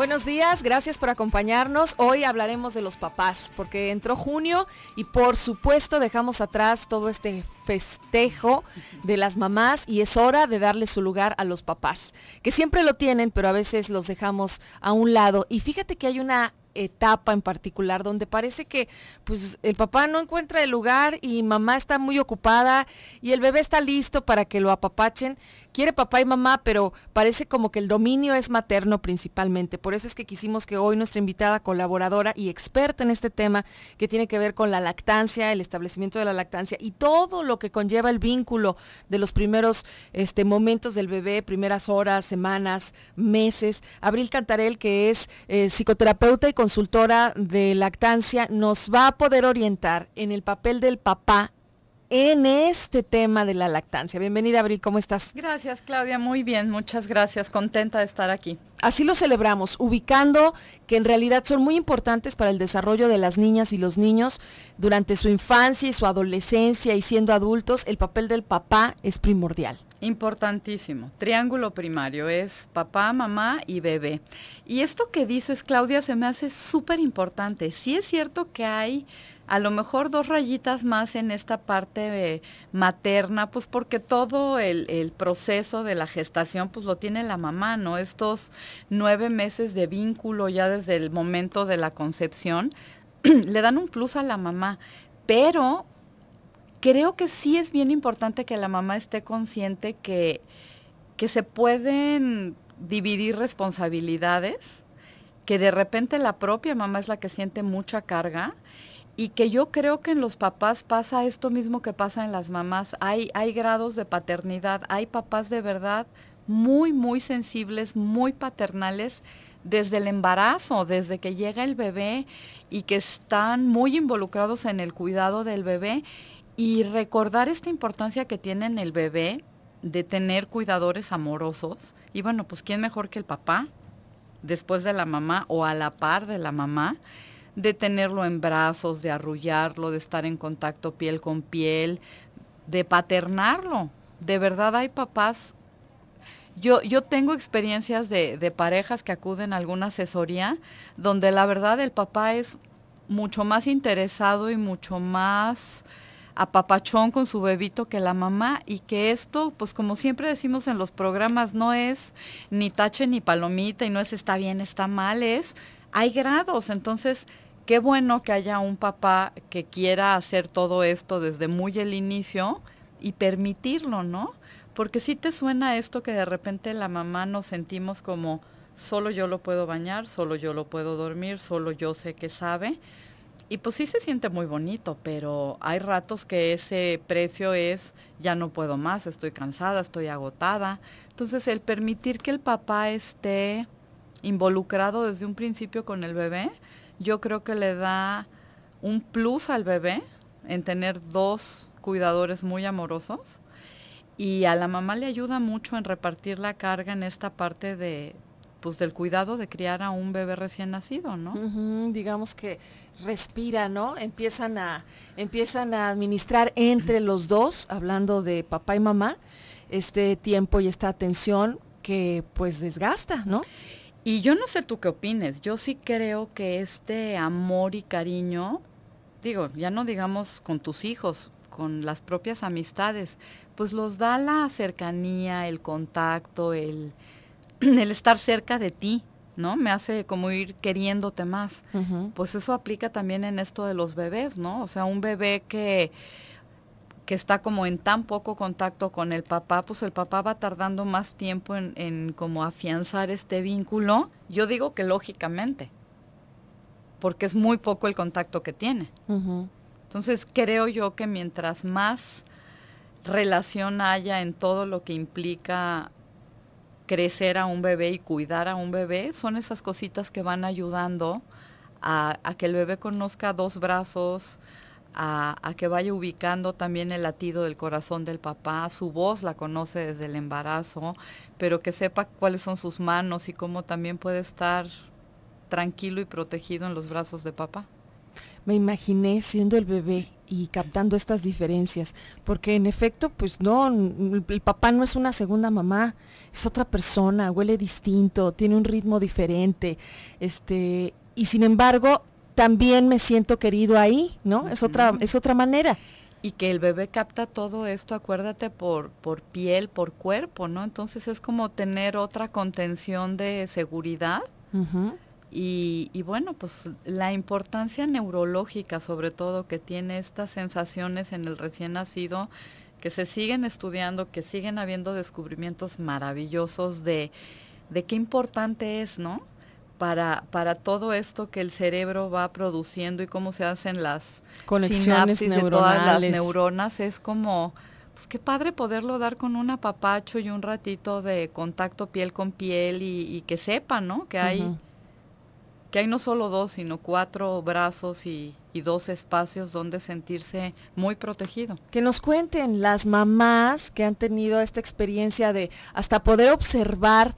Buenos días, gracias por acompañarnos. Hoy hablaremos de los papás, porque entró junio y por supuesto dejamos atrás todo este festejo de las mamás y es hora de darle su lugar a los papás, que siempre lo tienen, pero a veces los dejamos a un lado. Y fíjate que hay una etapa en particular donde parece que pues el papá no encuentra el lugar y mamá está muy ocupada y el bebé está listo para que lo apapachen quiere papá y mamá, pero parece como que el dominio es materno principalmente. Por eso es que quisimos que hoy nuestra invitada colaboradora y experta en este tema, que tiene que ver con la lactancia, el establecimiento de la lactancia y todo lo que conlleva el vínculo de los primeros este, momentos del bebé, primeras horas, semanas, meses. Abril Cantarel, que es eh, psicoterapeuta y consultora de lactancia, nos va a poder orientar en el papel del papá en este tema de la lactancia. Bienvenida, Abril, ¿cómo estás? Gracias, Claudia, muy bien, muchas gracias, contenta de estar aquí. Así lo celebramos, ubicando que en realidad son muy importantes para el desarrollo de las niñas y los niños durante su infancia y su adolescencia y siendo adultos, el papel del papá es primordial. Importantísimo. Triángulo primario es papá, mamá y bebé. Y esto que dices, Claudia, se me hace súper importante. Sí es cierto que hay a lo mejor dos rayitas más en esta parte eh, materna, pues porque todo el, proceso de la gestación pues lo tiene la mamá, ¿no? Estos nueve meses de vínculo ya desde el momento de la concepción le dan un plus a la mamá, pero creo que sí es bien importante que la mamá esté consciente que, que se pueden dividir responsabilidades que de repente la propia mamá es la que siente mucha carga y que yo creo que en los papás pasa esto mismo que pasa en las mamás. Hay, hay grados de paternidad, hay papás de verdad muy, muy sensibles, muy paternales desde el embarazo, desde que llega el bebé y que están muy involucrados en el cuidado del bebé y recordar esta importancia que tiene en el bebé de tener cuidadores amorosos. Y bueno, pues quién mejor que el papá, después de la mamá o a la par de la mamá de tenerlo en brazos, de arrullarlo, de estar en contacto piel con piel, de paternarlo. De verdad hay papás. Yo, yo tengo experiencias de, de parejas que acuden a alguna asesoría donde la verdad el papá es mucho más interesado y mucho más apapachón con su bebito que la mamá y que esto, pues como siempre decimos en los programas, no es ni tache ni palomita y no es está bien, está mal, es hay grados, entonces qué bueno que haya un papá que quiera hacer todo esto desde muy el inicio y permitirlo, ¿no? Porque si te suena esto que de repente la mamá nos sentimos como solo yo lo puedo bañar, solo yo lo puedo dormir, solo yo sé que sabe. Y pues sí se siente muy bonito, pero hay ratos que ese precio es ya no puedo más, estoy cansada, estoy agotada. Entonces el permitir que el papá esté involucrado desde un principio con el bebé, yo creo que le da un plus al bebé en tener dos cuidadores muy amorosos y a la mamá le ayuda mucho en repartir la carga en esta parte de pues del cuidado de criar a un bebé recién nacido, ¿no? digamos que respira, ¿no? Empiezan a empiezan a administrar entre los dos, hablando de papá y mamá, este tiempo y esta atención que pues desgasta, ¿no? Y yo no sé tú qué opines, yo sí creo que este amor y cariño, digo, ya no digamos con tus hijos, con las propias amistades, pues los da la cercanía, el contacto, el, el estar cerca de ti, ¿no? Me hace como ir queriéndote más. Pues eso aplica también en esto de los bebés, ¿no? O sea, un bebé que que está como en tan poco contacto con el papá, pues el papá va tardando más tiempo en, como afianzar este vínculo. Yo digo que lógicamente, porque es muy poco el contacto que tiene. Entonces creo yo que mientras más relación haya en todo lo que implica crecer a un bebé y cuidar a un bebé, son esas cositas que van ayudando a, a que el bebé conozca dos brazos, a, que vaya ubicando también el latido del corazón del papá, su voz la conoce desde el embarazo, pero que sepa cuáles son sus manos y cómo también puede estar tranquilo y protegido en los brazos de papá. Me imaginé siendo el bebé y captando estas diferencias, porque en efecto, pues no, el papá no es una segunda mamá, es otra persona, huele distinto, tiene un ritmo diferente, este, y sin embargo también me siento querido ahí, ¿no? Es otra, es otra manera. Y que el bebé capta todo esto, acuérdate, por, por piel, por cuerpo, ¿no? Entonces es como tener otra contención de seguridad. y, y, bueno, pues la importancia neurológica sobre todo que tiene estas sensaciones en el recién nacido, que se siguen estudiando, que siguen habiendo descubrimientos maravillosos de, de qué importante es, ¿no? para, para todo esto que el cerebro va produciendo y cómo se hacen las conexiones sinapsis de todas las neuronas. Es como, pues qué padre poderlo dar con un apapacho y un ratito de contacto piel con piel y, que sepan, ¿no? Que hay, que hay no solo dos, sino cuatro brazos y dos espacios donde sentirse muy protegido. Que nos cuenten las mamás que han tenido esta experiencia de hasta poder observar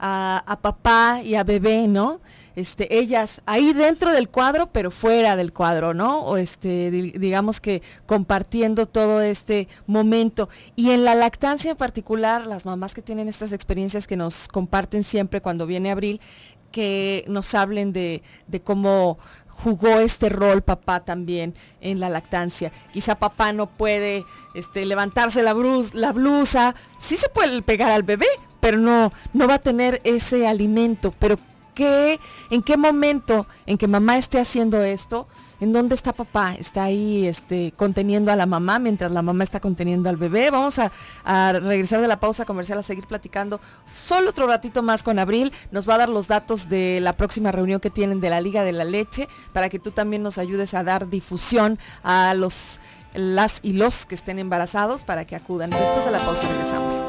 a, papá y a bebé, ¿no? Este, ellas ahí dentro del cuadro, pero fuera del cuadro, ¿no? O este, digamos que compartiendo todo este momento. Y en la lactancia en particular, las mamás que tienen estas experiencias que nos comparten siempre cuando viene abril, que nos hablen de, de cómo jugó este rol papá también en la lactancia. Quizá papá no puede este, levantarse la, la blusa, sí se puede pegar al bebé, pero no, no va a tener ese alimento. Pero ¿qué, ¿en qué momento en que mamá esté haciendo esto? ¿En dónde está papá? ¿Está ahí este, conteniendo a la mamá mientras la mamá está conteniendo al bebé? Vamos a, regresar de la pausa comercial a seguir platicando solo otro ratito más con Abril. Nos va a dar los datos de la próxima reunión que tienen de la Liga de la Leche para que tú también nos ayudes a dar difusión a los, las y los que estén embarazados para que acudan. Después de la pausa regresamos.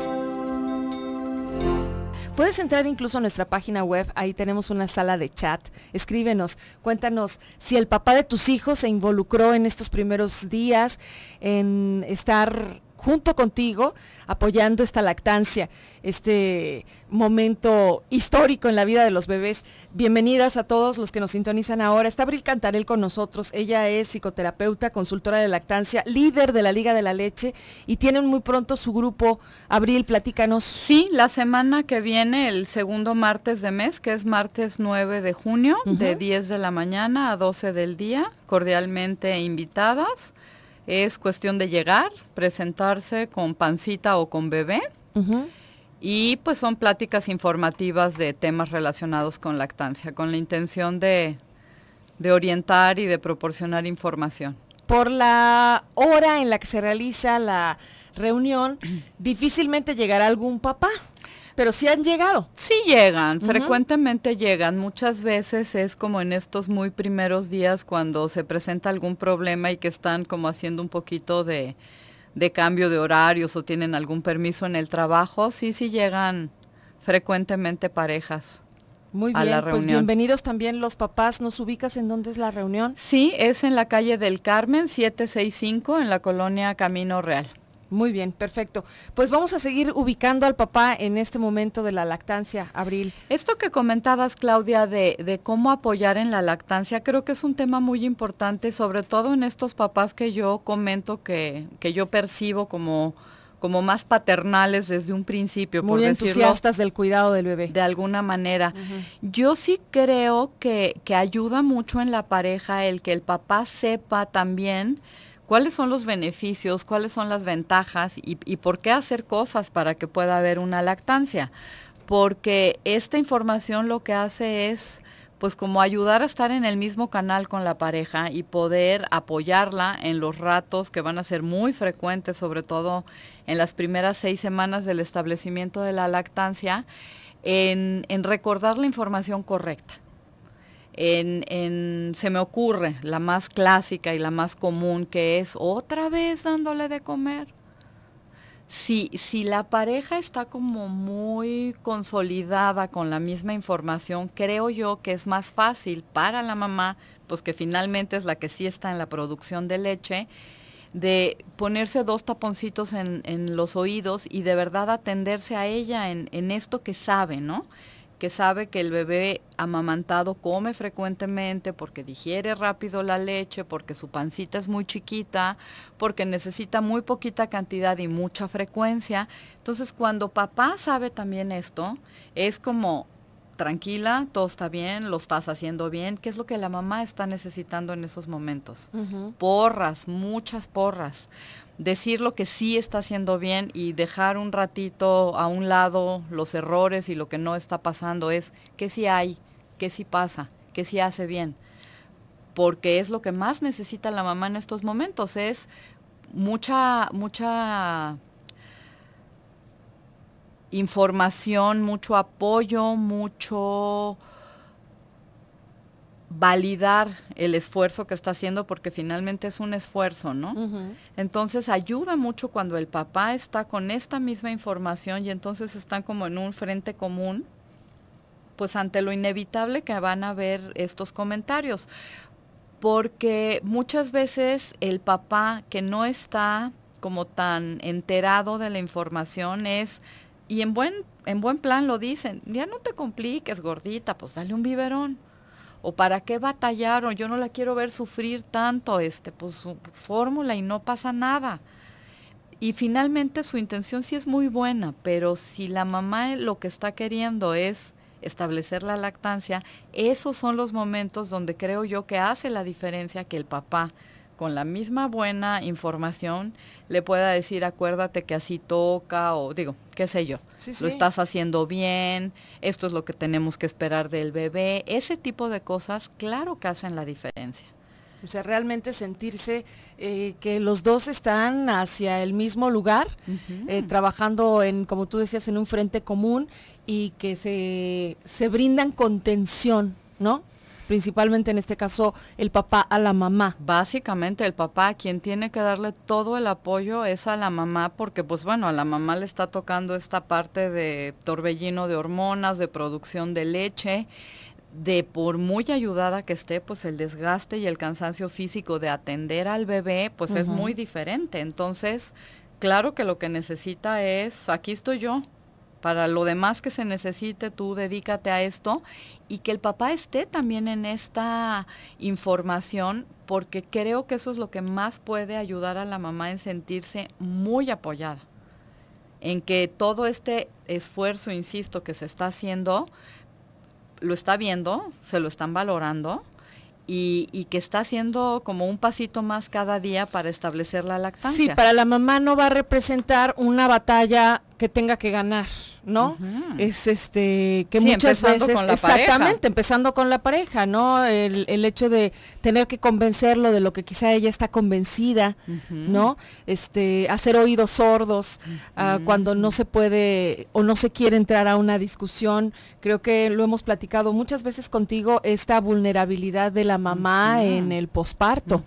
Puedes entrar incluso a nuestra página web, ahí tenemos una sala de chat. Escríbenos, cuéntanos si el papá de tus hijos se involucró en estos primeros días en estar junto contigo apoyando esta lactancia, este momento histórico en la vida de los bebés. Bienvenidas a todos los que nos sintonizan ahora. Está Abril Cantarel con nosotros. Ella es psicoterapeuta, consultora de lactancia, líder de la Liga de la Leche y tienen muy pronto su grupo. Abril, platícanos. Sí, la semana que viene, el segundo martes de mes, que es martes 9 de junio, de 10 de la mañana a 12 del día, cordialmente invitadas. Es cuestión de llegar, presentarse con pancita o con bebé. Y pues son pláticas informativas de temas relacionados con lactancia, con la intención de, de orientar y de proporcionar información. Por la hora en la que se realiza la reunión, difícilmente llegará algún papá. Pero sí han llegado. Sí llegan, frecuentemente llegan. Muchas veces es como en estos muy primeros días cuando se presenta algún problema y que están como haciendo un poquito de, cambio de horarios o tienen algún permiso en el trabajo. Sí, sí llegan frecuentemente parejas. Muy bien, pues bienvenidos también los papás. ¿Nos ubicas en dónde es la reunión? Sí, es en la calle del Carmen, 765, en la colonia Camino Real. Muy bien, perfecto. Pues vamos a seguir ubicando al papá en este momento de la lactancia, Abril. Esto que comentabas, Claudia, de, cómo apoyar en la lactancia, creo que es un tema muy importante, sobre todo en estos papás que yo comento, que, que yo percibo como, como más paternales desde un principio, muy entusiastas del cuidado del bebé. De alguna manera. Yo sí creo que, que ayuda mucho en la pareja el que el papá sepa también cuáles son los beneficios, cuáles son las ventajas y, por qué hacer cosas para que pueda haber una lactancia. Porque esta información lo que hace es pues como ayudar a estar en el mismo canal con la pareja y poder apoyarla en los ratos que van a ser muy frecuentes, sobre todo en las primeras seis semanas del establecimiento de la lactancia, en recordar la información correcta. En, se me ocurre la más clásica y la más común que es otra vez dándole de comer. Si, si la pareja está como muy consolidada con la misma información, creo yo que es más fácil para la mamá, pues que finalmente es la que sí está en la producción de leche, de ponerse dos taponcitos en, los oídos y de verdad atenderse a ella en, en esto que sabe, ¿no? que sabe que el bebé amamantado come frecuentemente porque digiere rápido la leche, porque su pancita es muy chiquita, porque necesita muy poquita cantidad y mucha frecuencia. Entonces cuando papá sabe también esto, es como tranquila, todo está bien, lo estás haciendo bien, ¿qué es lo que la mamá está necesitando en esos momentos? Porras, muchas porras decir lo que sí está haciendo bien y dejar un ratito a un lado los errores y lo que no está pasando es qué sí hay, qué sí pasa, qué sí hace bien. Porque es lo que más necesita la mamá en estos momentos, es mucha, mucha información, mucho apoyo, mucho validar el esfuerzo que está haciendo porque finalmente es un esfuerzo, ¿no? Entonces ayuda mucho cuando el papá está con esta misma información y entonces están como en un frente común, pues ante lo inevitable que van a ver estos comentarios. Porque muchas veces el papá que no está como tan enterado de la información es, y en buen, en buen plan lo dicen, ya no te compliques, gordita, pues dale un biberón o para qué batallar, o yo no la quiero ver sufrir tanto, este, pues su fórmula y no pasa nada. Y finalmente su intención sí es muy buena, pero si la mamá eh, lo que está queriendo es establecer la lactancia, esos son los momentos donde creo yo que hace la diferencia que el papá con la misma buena información le pueda decir, acuérdate que así toca o digo, qué sé yo, lo estás haciendo bien, esto es lo que tenemos que esperar del bebé, ese tipo de cosas, claro que hacen la diferencia. O sea, realmente sentirse eh, que los dos están hacia el mismo lugar, eh, trabajando en, como tú decías, en un frente común y que se, se brindan contención, ¿no? principalmente en este caso el papá a la mamá. Básicamente el papá, quien tiene que darle todo el apoyo es a la mamá, porque pues bueno, a la mamá le está tocando esta parte de torbellino de hormonas, de producción de leche de por muy ayudada que esté, pues el desgaste y el cansancio físico de atender al bebé, pues es muy diferente. Entonces, claro que lo que necesita es, aquí estoy yo, para lo demás que se necesite, tú dedícate a esto y que el papá esté también en esta información, porque creo que eso es lo que más puede ayudar a la mamá en sentirse muy apoyada, en que todo este esfuerzo, insisto, que se está haciendo, lo está viendo, se lo están valorando. Y, que está haciendo como un pasito más cada día para establecer la lactancia. Sí, para la mamá no va a representar una batalla que tenga que ganar, ¿no? Es este que muchas veces exactamente empezando con la pareja, ¿no? El, el, hecho de tener que convencerlo de lo que quizá ella está convencida, ¿no? Este hacer oídos sordos ah, cuando no se puede o no se quiere entrar a una discusión. Creo que lo hemos platicado muchas veces contigo esta vulnerabilidad de la mamá en el posparto,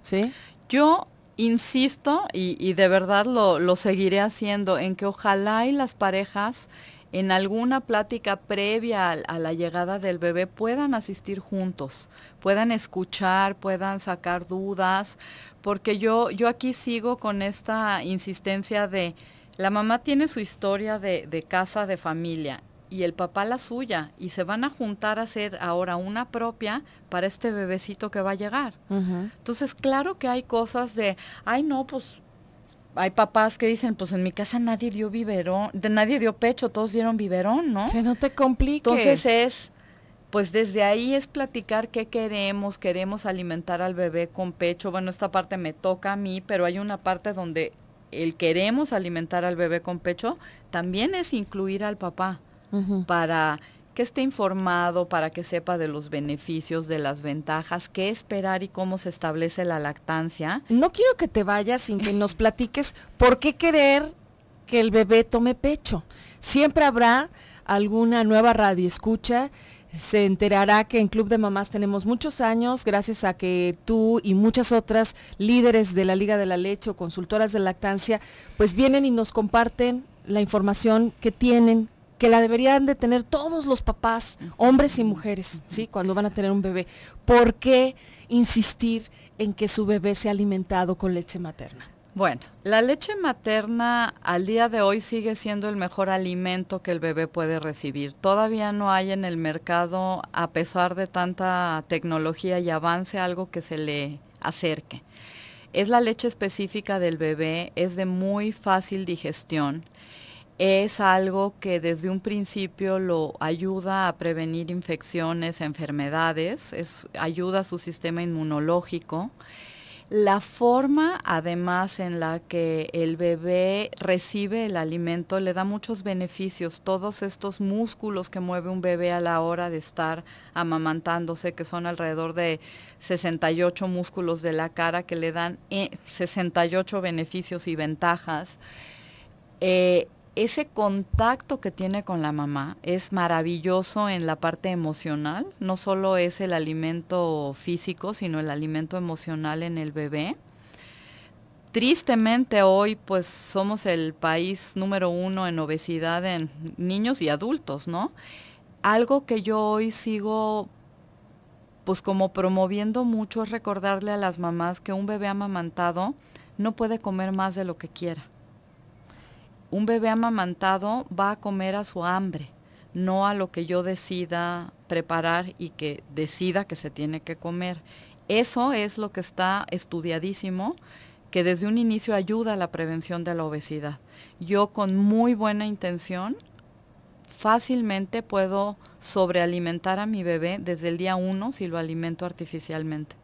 ¿sí? Yo insisto y, de verdad lo, seguiré haciendo en que ojalá y las parejas en alguna plática previa a, la llegada del bebé puedan asistir juntos, puedan escuchar, puedan sacar dudas, porque yo, yo aquí sigo con esta insistencia de la mamá tiene su historia de, de casa, de familia, y el papá la suya y se van a juntar a hacer ahora una propia para este bebecito que va a llegar. Entonces, claro que hay cosas de, ay no, pues hay papás que dicen, pues en mi casa nadie dio biberón, de, nadie dio pecho, todos dieron biberón, ¿no? Sí, no te complique Entonces es, pues desde ahí es platicar qué queremos, queremos alimentar al bebé con pecho. Bueno, esta parte me toca a mí, pero hay una parte donde el queremos alimentar al bebé con pecho también es incluir al papá para que esté informado, para que sepa de los beneficios, de las ventajas, qué esperar y cómo se establece la lactancia. No quiero que te vayas sin que nos platiques por qué querer que el bebé tome pecho. Siempre habrá alguna nueva radio escucha se enterará que en Club de Mamás tenemos muchos años, gracias a que tú y muchas otras líderes de la Liga de la Leche o consultoras de lactancia, pues vienen y nos comparten la información que tienen, que la deberían de tener todos los papás, hombres y mujeres, ¿sí? Cuando van a tener un bebé. ¿Por qué insistir en que su bebé sea alimentado con leche materna? Bueno, la leche materna al día de hoy sigue siendo el mejor alimento que el bebé puede recibir. Todavía no hay en el mercado, a pesar de tanta tecnología y avance, algo que se le acerque. Es la leche específica del bebé, es de muy fácil digestión es algo que desde un principio lo ayuda a prevenir infecciones, enfermedades, ayuda a su sistema inmunológico. La forma además en la que el bebé recibe el alimento le da muchos beneficios, todos estos músculos que mueve un bebé a la hora de estar amamantándose, que son alrededor de 68 músculos de la cara que le dan 68 eh, beneficios y ventajas. Eh, ese contacto que tiene con la mamá es maravilloso en la parte emocional, no solo es el alimento físico, sino el alimento emocional en el bebé. Tristemente hoy pues somos el país número uno en obesidad en niños y adultos, ¿no? Algo que yo hoy sigo pues como promoviendo mucho es recordarle a las mamás que un bebé amamantado no puede comer más de lo que quiera un bebé amamantado va a comer a su hambre, no a lo que yo decida preparar y que decida que se tiene que comer. Eso es lo que está estudiadísimo, que desde un inicio ayuda a la prevención de la obesidad. Yo con muy buena intención fácilmente puedo sobrealimentar a mi bebé desde el día uno si lo alimento artificialmente.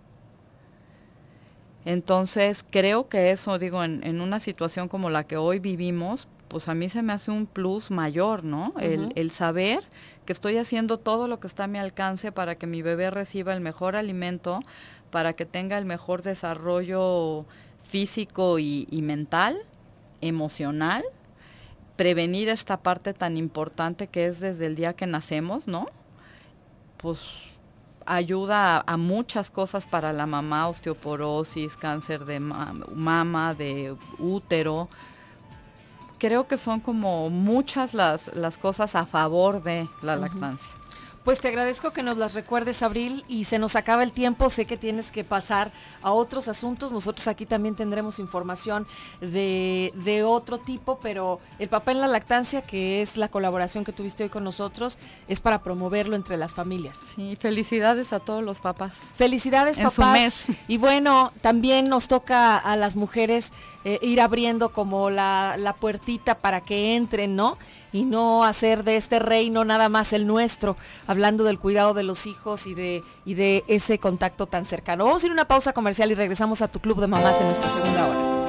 Entonces, creo que eso, digo, en, una situación como la que hoy vivimos, pues a mí se me hace un plus mayor, ¿no? el, saber que estoy haciendo todo lo que está a mi alcance para que mi bebé reciba el mejor alimento, para que tenga el mejor desarrollo físico y, mental, emocional, prevenir esta parte tan importante que es desde el día que nacemos, ¿no? Pues ayuda a, muchas cosas para la mamá, osteoporosis, cáncer de mama, de útero, creo que son como muchas las, las cosas a favor de la lactancia. Pues te agradezco que nos las recuerdes, Abril, y se nos acaba el tiempo, sé que tienes que pasar a otros asuntos, nosotros aquí también tendremos información de, otro tipo, pero el papel en la lactancia, que es la colaboración que tuviste hoy con nosotros, es para promoverlo entre las familias. Sí, felicidades a todos los papás. Felicidades, en papás. mes. Y bueno, también nos toca a las mujeres eh, ir abriendo como la, la puertita para que entren, ¿no? y no hacer de este reino nada más el nuestro, hablando del cuidado de los hijos y de, y de ese contacto tan cercano. Vamos a ir a una pausa comercial y regresamos a tu club de mamás en nuestra segunda hora.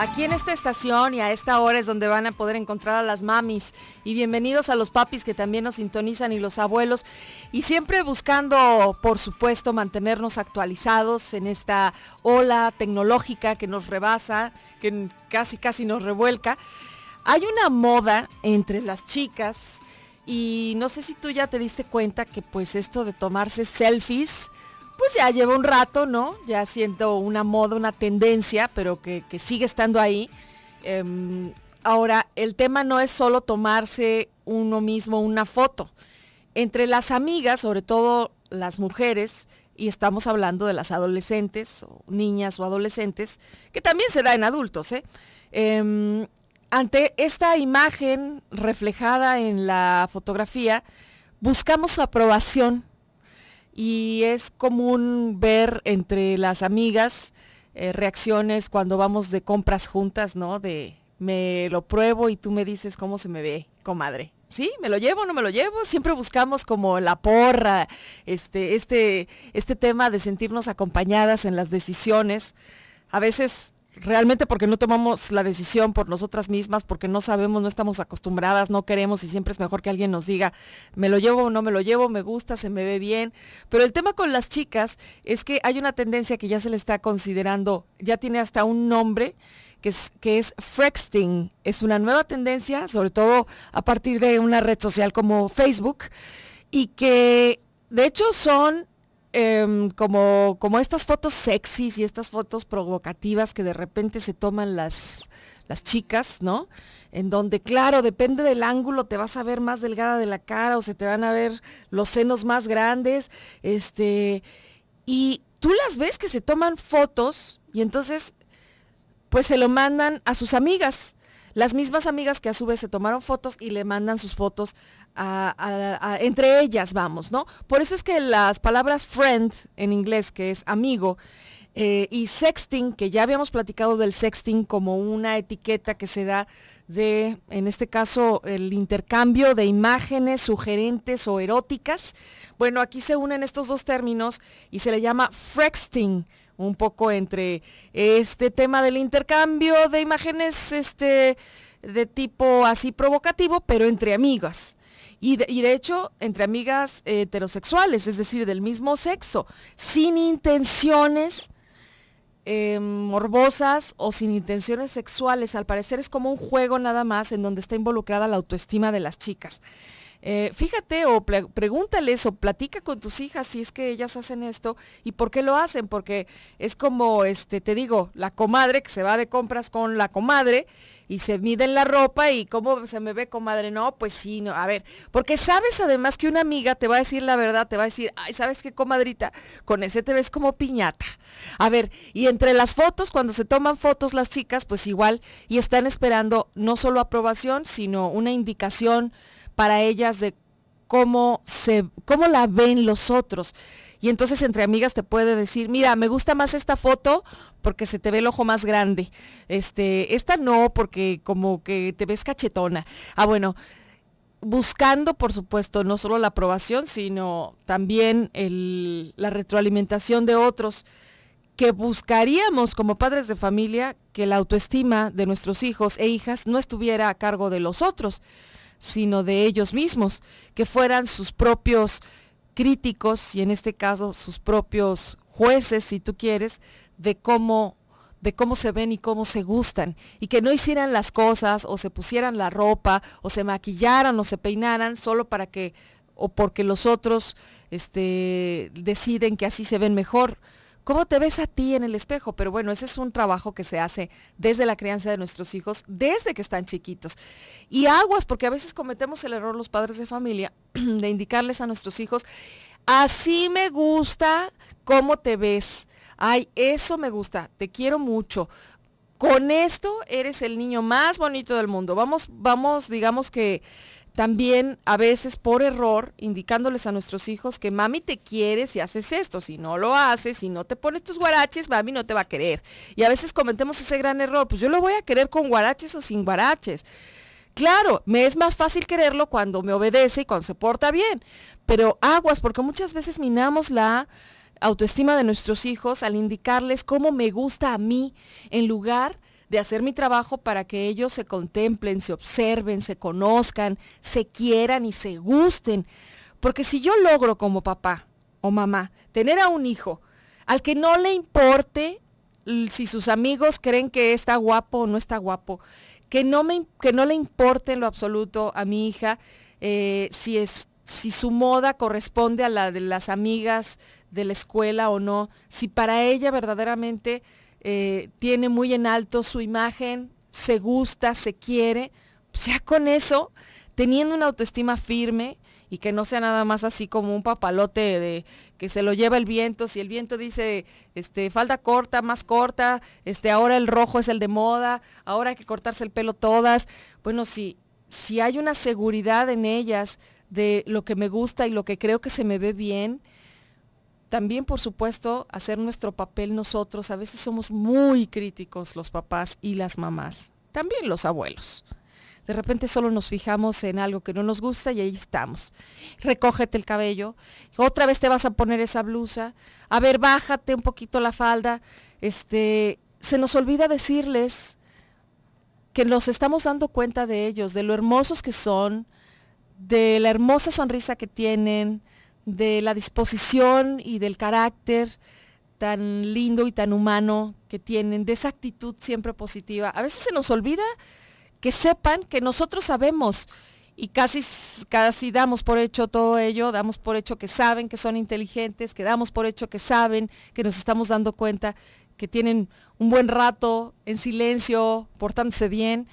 Aquí en esta estación y a esta hora es donde van a poder encontrar a las mamis y bienvenidos a los papis que también nos sintonizan y los abuelos y siempre buscando, por supuesto, mantenernos actualizados en esta ola tecnológica que nos rebasa, que casi casi nos revuelca. Hay una moda entre las chicas y no sé si tú ya te diste cuenta que pues esto de tomarse selfies pues ya lleva un rato, ¿no? Ya siento una moda, una tendencia, pero que, sigue estando ahí. Em, ahora, el tema no es solo tomarse uno mismo una foto. Entre las amigas, sobre todo las mujeres, y estamos hablando de las adolescentes, o niñas o adolescentes, que también se da en adultos, ¿eh? em, ante esta imagen reflejada en la fotografía, buscamos aprobación y es común ver entre las amigas eh, reacciones cuando vamos de compras juntas, ¿no? De me lo pruebo y tú me dices cómo se me ve, comadre. ¿sí? ¿Me lo llevo no me lo llevo? Siempre buscamos como la porra, este, este, este tema de sentirnos acompañadas en las decisiones. A veces realmente porque no tomamos la decisión por nosotras mismas, porque no sabemos, no estamos acostumbradas, no queremos y siempre es mejor que alguien nos diga, me lo llevo o no me lo llevo, me gusta, se me ve bien. Pero el tema con las chicas es que hay una tendencia que ya se le está considerando, ya tiene hasta un nombre. Que es, que es Frexting, es una nueva tendencia, sobre todo a partir de una red social como Facebook, y que de hecho son Em, como, como estas fotos sexys y estas fotos provocativas que de repente se toman las, las chicas, ¿no? En donde, claro, depende del ángulo, te vas a ver más delgada de la cara o se te van a ver los senos más grandes, este, y tú las ves que se toman fotos y entonces, pues se lo mandan a sus amigas, las mismas amigas que a su vez se tomaron fotos y le mandan sus fotos entre ellas vamos, ¿no? Por eso es que las palabras friend en inglés, que es amigo, eh, y sexting, que ya habíamos platicado del sexting como una etiqueta que se da de, en este caso, el intercambio de imágenes sugerentes o eróticas. Bueno, aquí se unen estos dos términos y se le llama frexting, un poco entre este tema del intercambio de imágenes este, de tipo así provocativo, pero entre amigas y de, hecho entre amigas eh, heterosexuales, es decir, del mismo sexo, sin intenciones eh, morbosas o sin intenciones sexuales. Al parecer es como un juego nada más en donde está involucrada la autoestima de las chicas. Eh, fíjate o pregúntales o platica con tus hijas si es que ellas hacen esto y por qué lo hacen, porque es como, este, te digo, la comadre que se va de compras con la comadre y se miden la ropa y cómo se me ve, comadre. No, pues sí, no. A ver, porque sabes además que una amiga te va a decir la verdad, te va a decir, ay, ¿sabes qué, comadrita? Con ese te ves como piñata. A ver, y entre las fotos, cuando se toman fotos las chicas, pues igual, y están esperando no solo aprobación, sino una indicación para ellas de cómo se, cómo la ven los otros y entonces entre amigas te puede decir, mira, me gusta más esta foto porque se te ve el ojo más grande. Este, esta no, porque como que te ves cachetona. Ah, bueno, buscando, por supuesto, no solo la aprobación, sino también la retroalimentación de otros, que buscaríamos como padres de familia que la autoestima de nuestros hijos e hijas no estuviera a cargo de los otros, sino de ellos mismos, que fueran sus propios críticos y en este caso sus propios jueces, si tú quieres, de cómo de cómo se ven y cómo se gustan, y que no hicieran las cosas o se pusieran la ropa o se maquillaran o se peinaran solo para que o porque los otros este, deciden que así se ven mejor. ¿Cómo te ves a ti en el espejo? Pero bueno, ese es un trabajo que se hace desde la crianza de nuestros hijos, desde que están chiquitos. Y aguas, porque a veces cometemos el error los padres de familia de indicarles a nuestros hijos, así me gusta cómo te ves. Ay, eso me gusta, te quiero mucho. Con esto eres el niño más bonito del mundo. Vamos, vamos, digamos que también a veces por error indicándoles a nuestros hijos que mami te quiere si haces esto, si no lo haces, si no te pones tus guaraches, mami no te va a querer. Y a veces cometemos ese gran error, pues yo lo voy a querer con guaraches o sin guaraches. Claro, me es más fácil quererlo cuando me obedece y cuando se porta bien, pero aguas, porque muchas veces minamos la autoestima de nuestros hijos al indicarles cómo me gusta a mí en lugar de hacer mi trabajo para que ellos se contemplen, se observen, se conozcan, se quieran y se gusten. Porque si yo logro como papá o mamá tener a un hijo al que no le importe si sus amigos creen que está guapo o no está guapo, que no, que no le importe en lo absoluto a mi hija eh, si, si su moda corresponde a la de las amigas de la escuela o no, si para ella verdaderamente eh, tiene muy en alto su imagen, se gusta, se quiere, o pues sea con eso, teniendo una autoestima firme y que no sea nada más así como un papalote de que se lo lleva el viento, si el viento dice, este, falda corta, más corta, este, ahora el rojo es el de moda, ahora hay que cortarse el pelo todas. Bueno, si, si hay una seguridad en ellas de lo que me gusta y lo que creo que se me ve bien, también, por supuesto, hacer nuestro papel nosotros. A veces somos muy críticos los papás y las mamás, también los abuelos. De repente solo nos fijamos en algo que no nos gusta y ahí estamos. Recógete el cabello, otra vez te vas a poner esa blusa, a ver, bájate un poquito la falda. Este, se nos olvida decirles que nos estamos dando cuenta de ellos, de lo hermosos que son, de la hermosa sonrisa que tienen, de la disposición y del carácter tan lindo y tan humano que tienen, de esa actitud siempre positiva. A veces se nos olvida que sepan que nosotros sabemos y casi, casi damos por hecho todo ello, damos por hecho que saben que son inteligentes, que damos por hecho que saben, que nos estamos dando cuenta que tienen un buen rato en silencio, portándose bien,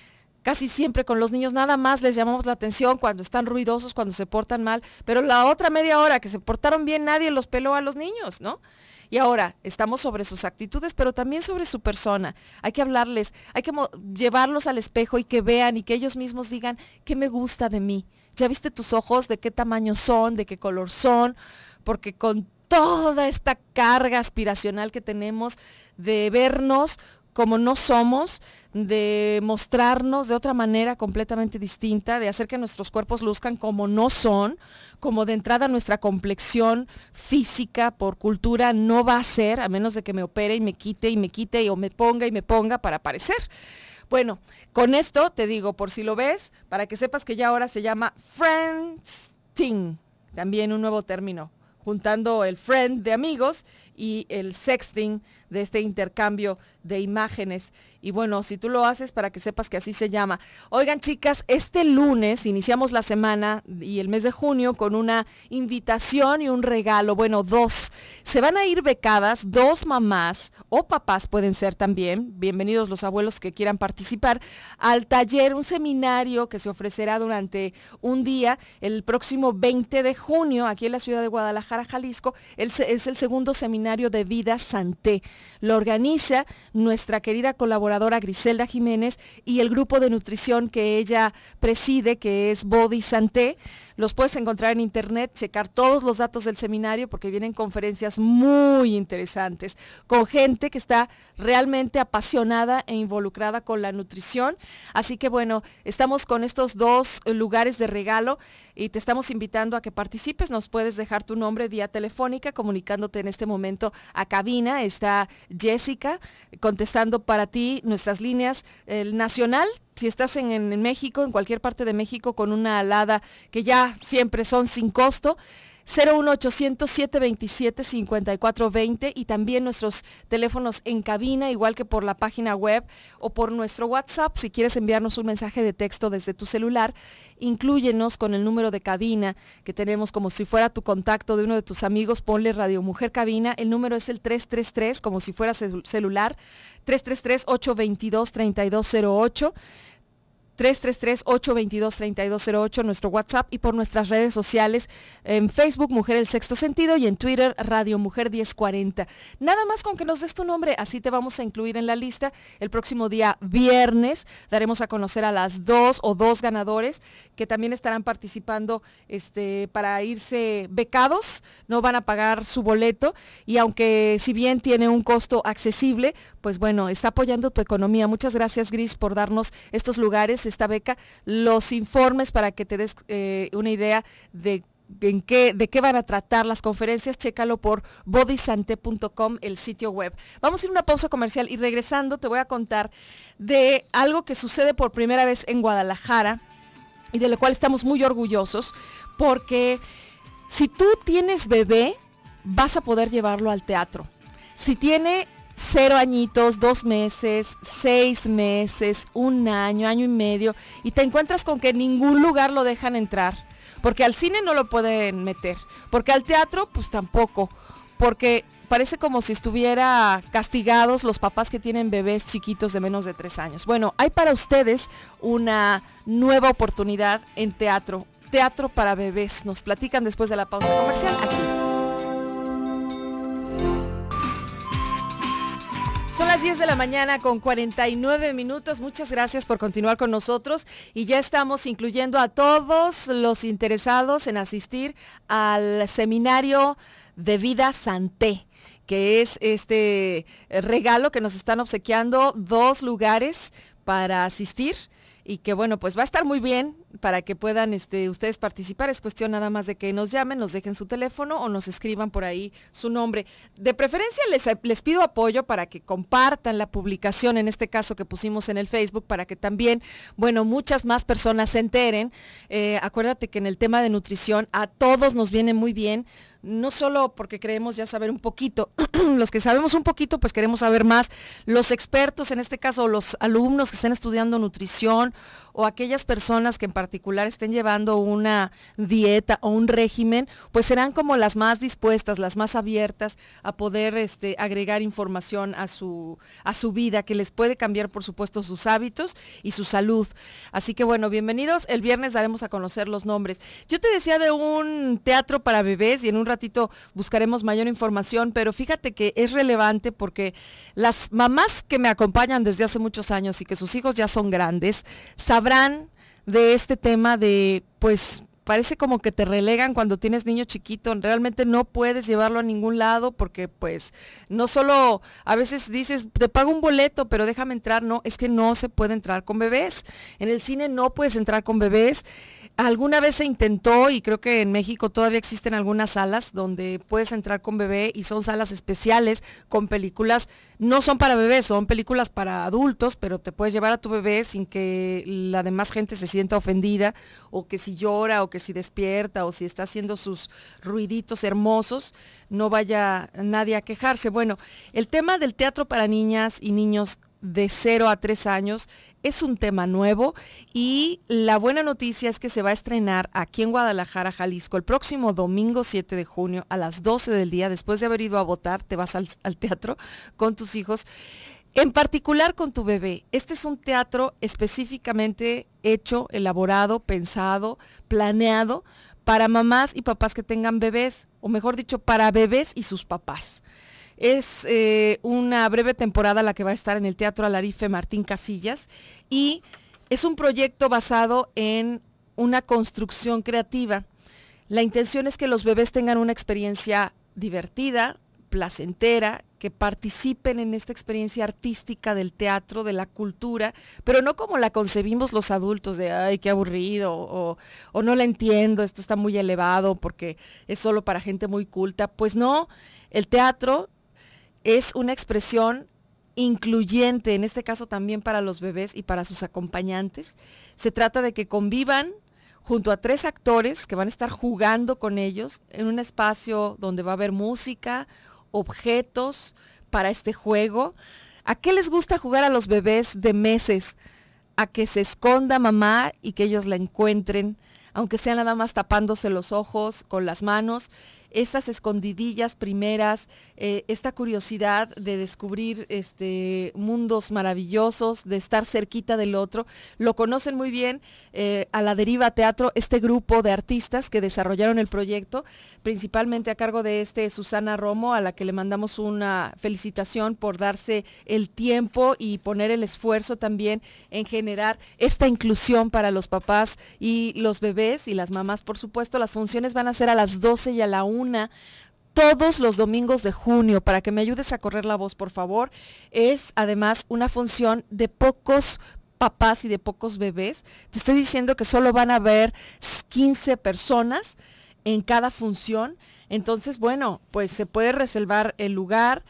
casi siempre con los niños nada más les llamamos la atención cuando están ruidosos, cuando se portan mal, pero la otra media hora que se portaron bien nadie los peló a los niños, ¿no? Y ahora, estamos sobre sus actitudes, pero también sobre su persona. Hay que hablarles, hay que llevarlos al espejo y que vean y que ellos mismos digan qué me gusta de mí. Ya viste tus ojos, de qué tamaño son, de qué color son, porque con toda esta carga aspiracional que tenemos de vernos como no somos, de mostrarnos de otra manera completamente distinta, de hacer que nuestros cuerpos luzcan como no son, como de entrada nuestra complexión física por cultura no va a ser, a menos de que me opere y me quite y me quite y, o me ponga y me ponga para parecer. Bueno, con esto te digo, por si lo ves, para que sepas que ya ahora se llama friendsting, también un nuevo término, juntando el friend de amigos y el sexting de este intercambio de imágenes. Y bueno, si tú lo haces para que sepas que así se llama. Oigan chicas, este lunes iniciamos la semana y el mes de junio con una invitación y un regalo. Bueno, dos. Se van a ir becadas, dos mamás o papás pueden ser también. Bienvenidos los abuelos que quieran participar al taller, un seminario que se ofrecerá durante un día el próximo 20 de junio aquí en la ciudad de Guadalajara, Jalisco. es el segundo seminario de Vida Santé. Lo organiza nuestra querida colaboradora Griselda Jiménez y el grupo de nutrición que ella preside, que es Body Santé. Los puedes encontrar en internet, checar todos los datos del seminario porque vienen conferencias muy interesantes con gente que está realmente apasionada e involucrada con la nutrición. Así que bueno, estamos con estos dos lugares de regalo y te estamos invitando a que participes. Nos puedes dejar tu nombre vía telefónica comunicándote en este momento a cabina. Está Jessica contestando para ti nuestras líneas. El nacional si estás en, México, en cualquier parte de México, con una alada que ya siempre son sin costo, 01800 727 5420 y también nuestros teléfonos en cabina, igual que por la página web o por nuestro WhatsApp. Si quieres enviarnos un mensaje de texto desde tu celular, incluyenos con el número de cabina que tenemos como si fuera tu contacto de uno de tus amigos, ponle Radio Mujer Cabina. El número es el 333, como si fuera celular, 333-822-3208. 333-822-3208, nuestro WhatsApp y por nuestras redes sociales en Facebook Mujer El Sexto Sentido y en Twitter Radio Mujer 1040. Nada más con que nos des tu nombre, así te vamos a incluir en la lista. El próximo día viernes daremos a conocer a las dos o dos ganadores que también estarán participando este, para irse becados, no van a pagar su boleto y aunque si bien tiene un costo accesible, pues bueno, está apoyando tu economía. Muchas gracias Gris por darnos estos lugares esta beca, los informes para que te des eh, una idea de en qué, de qué van a tratar las conferencias, chécalo por bodysante.com, el sitio web. Vamos a ir a una pausa comercial y regresando te voy a contar de algo que sucede por primera vez en Guadalajara y de lo cual estamos muy orgullosos porque si tú tienes bebé, vas a poder llevarlo al teatro. Si tiene cero añitos, dos meses, seis meses, un año, año y medio, y te encuentras con que en ningún lugar lo dejan entrar. Porque al cine no lo pueden meter, porque al teatro pues tampoco, porque parece como si estuviera castigados los papás que tienen bebés chiquitos de menos de tres años. Bueno, hay para ustedes una nueva oportunidad en teatro, teatro para bebés. Nos platican después de la pausa comercial aquí. Son las 10 de la mañana con 49 minutos. Muchas gracias por continuar con nosotros y ya estamos incluyendo a todos los interesados en asistir al seminario de vida santé que es este regalo que nos están obsequiando dos lugares para asistir y que bueno, pues va a estar muy bien para que puedan este, ustedes participar. Es cuestión nada más de que nos llamen, nos dejen su teléfono o nos escriban por ahí su nombre. De preferencia les, pido apoyo para que compartan la publicación, en este caso que pusimos en el Facebook, para que también, bueno, muchas más personas se enteren. Eh, acuérdate que en el tema de nutrición a todos nos viene muy bien no solo porque creemos ya saber un poquito, los que sabemos un poquito, pues queremos saber más. Los expertos, en este caso los alumnos que están estudiando nutrición o aquellas personas que en particular estén llevando una dieta o un régimen, pues serán como las más dispuestas, las más abiertas a poder este, agregar información a su, a su vida, que les puede cambiar, por supuesto, sus hábitos y su salud. Así que bueno, bienvenidos. El viernes daremos a conocer los nombres. Yo te decía de un teatro para bebés y en un ratito buscaremos mayor información, pero fíjate que es relevante porque las mamás que me acompañan desde hace muchos años y que sus hijos ya son grandes, saben Habrán de este tema de, pues, parece como que te relegan cuando tienes niño chiquito, realmente no puedes llevarlo a ningún lado porque pues no solo a veces dices, te pago un boleto, pero déjame entrar, no, es que no se puede entrar con bebés. En el cine no puedes entrar con bebés. Alguna vez se intentó y creo que en México todavía existen algunas salas donde puedes entrar con bebé y son salas especiales con películas, no son para bebés, son películas para adultos, pero te puedes llevar a tu bebé sin que la demás gente se sienta ofendida o que si llora o que si despierta o si está haciendo sus ruiditos hermosos, no vaya nadie a quejarse. Bueno, el tema del teatro para niñas y niños de 0 a 3 años es un tema nuevo y la buena noticia es que se va a estrenar aquí en Guadalajara, Jalisco, el próximo domingo 7 de junio a las 12 del día. Después de haber ido a votar, te vas al, al teatro con tus hijos. En particular con tu bebé, este es un teatro específicamente hecho, elaborado, pensado, planeado para mamás y papás que tengan bebés, o mejor dicho, para bebés y sus papás. Es eh, una breve temporada la que va a estar en el Teatro Alarife Martín Casillas y es un proyecto basado en una construcción creativa. La intención es que los bebés tengan una experiencia divertida, placentera, que participen en esta experiencia artística del teatro, de la cultura, pero no como la concebimos los adultos, de ay, qué aburrido, o, o no la entiendo, esto está muy elevado porque es solo para gente muy culta. Pues no, el teatro es una expresión incluyente, en este caso también para los bebés y para sus acompañantes. Se trata de que convivan junto a tres actores que van a estar jugando con ellos en un espacio donde va a haber música, objetos para este juego. ¿A qué les gusta jugar a los bebés de meses? A que se esconda mamá y que ellos la encuentren, aunque sea nada más tapándose los ojos con las manos estas escondidillas primeras, eh, esta curiosidad de descubrir este, mundos maravillosos, de estar cerquita del otro. Lo conocen muy bien eh, a la deriva teatro, este grupo de artistas que desarrollaron el proyecto, principalmente a cargo de este Susana Romo, a la que le mandamos una felicitación por darse el tiempo y poner el esfuerzo también en generar esta inclusión para los papás y los bebés y las mamás, por supuesto. Las funciones van a ser a las 12 y a la 1 todos los domingos de junio para que me ayudes a correr la voz, por favor. Es además una función de pocos papás y de pocos bebés. Te estoy diciendo que solo van a haber 15 personas en cada función. Entonces, bueno, pues se puede reservar el lugar,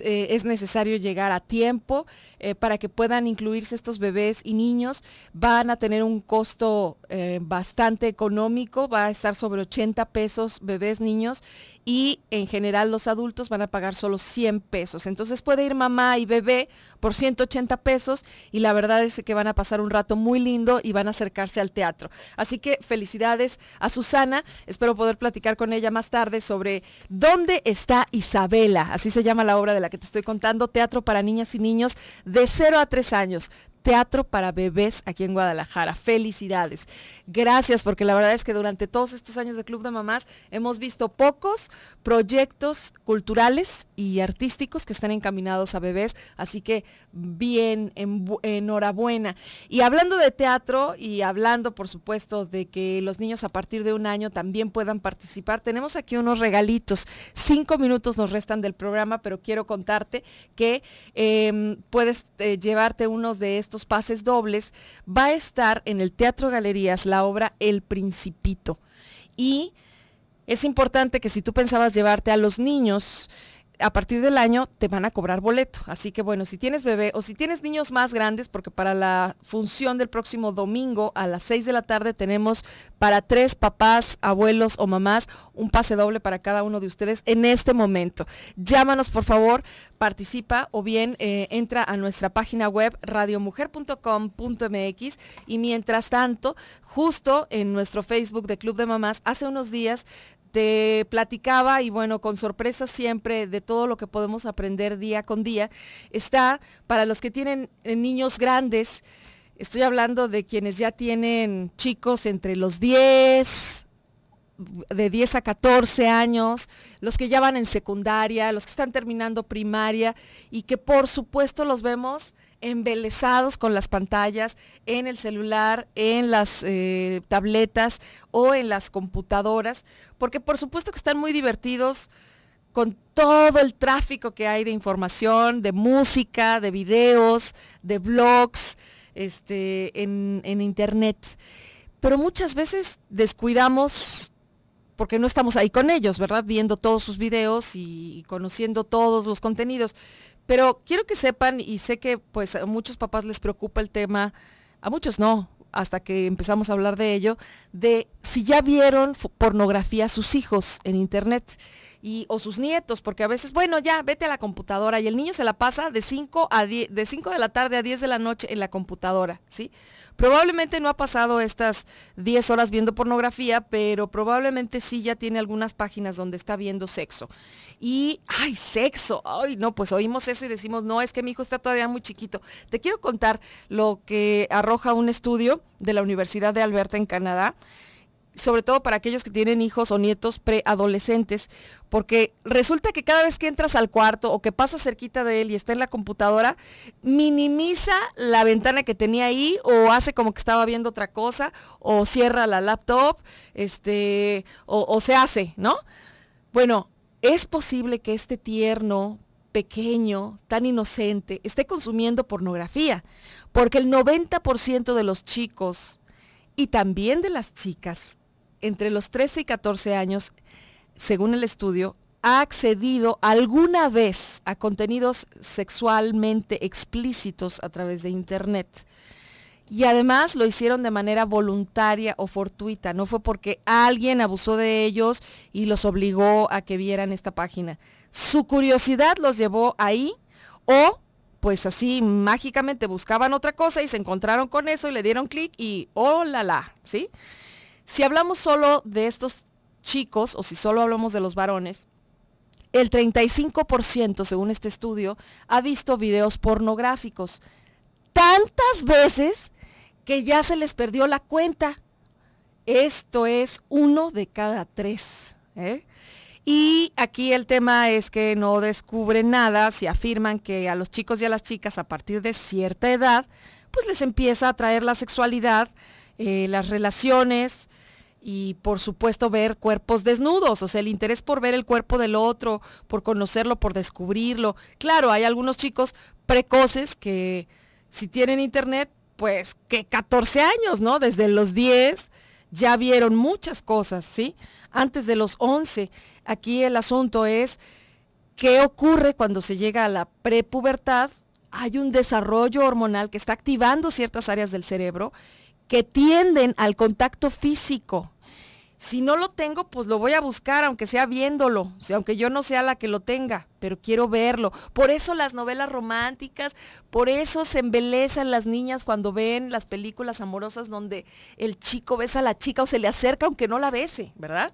eh, es necesario llegar a tiempo eh, para que puedan incluirse estos bebés y niños. Van a tener un costo eh, bastante económico, va a estar sobre 80 pesos bebés, niños y en general los adultos van a pagar solo 100 pesos. Entonces puede ir mamá y bebé por 180 pesos y la verdad es que van a pasar un rato muy lindo y van a acercarse al teatro. Así que felicidades a Susana, espero poder platicar con ella más tarde sobre dónde está Isabela, así se llama la obra de la que te estoy contando, teatro para niñas y niños de 0 a 3 años teatro para bebés aquí en Guadalajara. Felicidades. Gracias, porque la verdad es que durante todos estos años de Club de Mamás hemos visto pocos proyectos culturales y artísticos que están encaminados a bebés. Así que bien, enhorabuena. Y hablando de teatro y hablando, por supuesto, de que los niños a partir de un año también puedan participar, tenemos aquí unos regalitos. Cinco minutos nos restan del programa, pero quiero contarte que em, puedes eh, llevarte unos de estos pases dobles, va a estar en el Teatro Galerías la obra El Principito. Y es importante que si tú pensabas llevarte a los niños, a partir del año te van a cobrar boleto. Así que bueno, si tienes bebé o si tienes niños más grandes, porque para la función del próximo domingo a las 6 de la tarde tenemos para tres papás, abuelos o mamás un pase doble para cada uno de ustedes en este momento. Llámanos por favor, participa o bien eh, entra a nuestra página web radiomujer.com.mx y mientras tanto, justo en nuestro Facebook de Club de Mamás, hace unos días te platicaba y bueno, con sorpresa siempre de todo lo que podemos aprender día con día, está para los que tienen eh, niños grandes, estoy hablando de quienes ya tienen chicos entre los 10, de 10 a 14 años, los que ya van en secundaria, los que están terminando primaria y que por supuesto los vemos embelezados con las pantallas, en el celular, en las eh, tabletas o en las computadoras, porque por supuesto que están muy divertidos con todo el tráfico que hay de información, de música, de videos, de blogs, este, en, internet. Pero muchas veces descuidamos porque no estamos ahí con ellos, ¿verdad? Viendo todos sus videos y conociendo todos los contenidos. Pero quiero que sepan, y sé que pues a muchos papás les preocupa el tema, a muchos no, hasta que empezamos a hablar de ello, de si ya vieron pornografía a sus hijos en internet o sus nietos, porque a veces, bueno, ya, vete a la computadora y el niño se la pasa de 5 a de 5 de la tarde a 10 de la noche en la computadora, ¿sí? Probablemente no ha pasado estas 10 horas viendo pornografía, pero probablemente sí ya tiene algunas páginas donde está viendo sexo. Y, ay, sexo, ay, no, pues oímos eso y decimos, no, es que mi hijo está todavía muy chiquito. Te quiero contar lo que arroja un estudio de la Universidad de Alberta en Canadá sobre todo para aquellos que tienen hijos o nietos preadolescentes, porque resulta que cada vez que entras al cuarto o que pasas cerquita de él y está en la computadora, minimiza la ventana que tenía ahí o hace como que estaba viendo otra cosa o cierra la laptop, este, o, o se hace, ¿no? Bueno, es posible que este tierno pequeño, tan inocente, esté consumiendo pornografía, porque el 90% de los chicos y también de las chicas entre los 13 y 14 años, según el estudio, ha accedido alguna vez a contenidos sexualmente explícitos a través de Internet. Y además lo hicieron de manera voluntaria o fortuita, no fue porque alguien abusó de ellos y los obligó a que vieran esta página. Su curiosidad los llevó ahí o pues así mágicamente buscaban otra cosa y se encontraron con eso y le dieron clic y oh la la, ¿sí? Si hablamos solo de estos chicos o si solo hablamos de los varones, el 35%, según este estudio, ha visto videos pornográficos tantas veces que ya se les perdió la cuenta. Esto es uno de cada tres. ¿eh? Y aquí el tema es que no descubren nada si afirman que a los chicos y a las chicas a partir de cierta edad, pues les empieza a atraer la sexualidad, eh, las relaciones, y por supuesto ver cuerpos desnudos, o sea, el interés por ver el cuerpo del otro, por conocerlo, por descubrirlo. Claro, hay algunos chicos precoces que si tienen internet, pues que 14 años, ¿no? Desde los 10 ya vieron muchas cosas, ¿sí? Antes de los 11. Aquí el asunto es qué ocurre cuando se llega a la prepubertad. Hay un desarrollo hormonal que está activando ciertas áreas del cerebro que tienden al contacto físico, si no lo tengo, pues lo voy a buscar, aunque sea viéndolo, aunque yo no sea la que lo tenga, pero quiero verlo. Por eso las novelas románticas, por eso se embelezan las niñas cuando ven las películas amorosas donde el chico besa a la chica o se le acerca aunque no la bese, ¿verdad?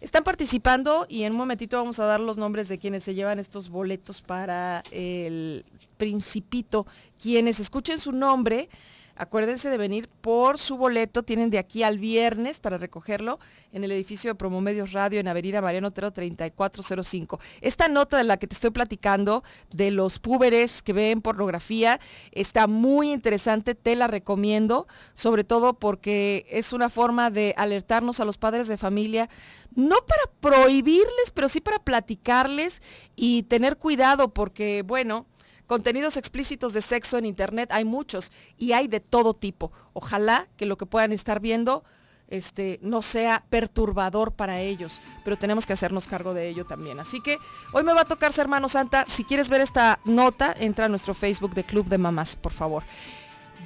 Están participando y en un momentito vamos a dar los nombres de quienes se llevan estos boletos para el principito. Quienes escuchen su nombre, Acuérdense de venir por su boleto. Tienen de aquí al viernes para recogerlo en el edificio de Promomedios Radio en Avenida Mariano Otero 3405. Esta nota de la que te estoy platicando de los púberes que ven pornografía está muy interesante. Te la recomiendo, sobre todo porque es una forma de alertarnos a los padres de familia, no para prohibirles, pero sí para platicarles y tener cuidado porque, bueno, Contenidos explícitos de sexo en Internet hay muchos y hay de todo tipo. Ojalá que lo que puedan estar viendo este, no sea perturbador para ellos, pero tenemos que hacernos cargo de ello también. Así que hoy me va a tocar ser santa. Si quieres ver esta nota, entra a nuestro Facebook de Club de Mamás, por favor.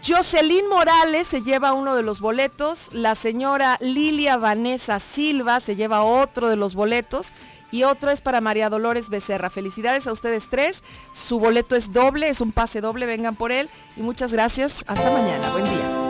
Jocelyn Morales se lleva uno de los boletos, la señora Lilia Vanessa Silva se lleva otro de los boletos y otro es para María Dolores Becerra. Felicidades a ustedes tres. Su boleto es doble, es un pase doble, vengan por él. Y muchas gracias. Hasta mañana. Buen día.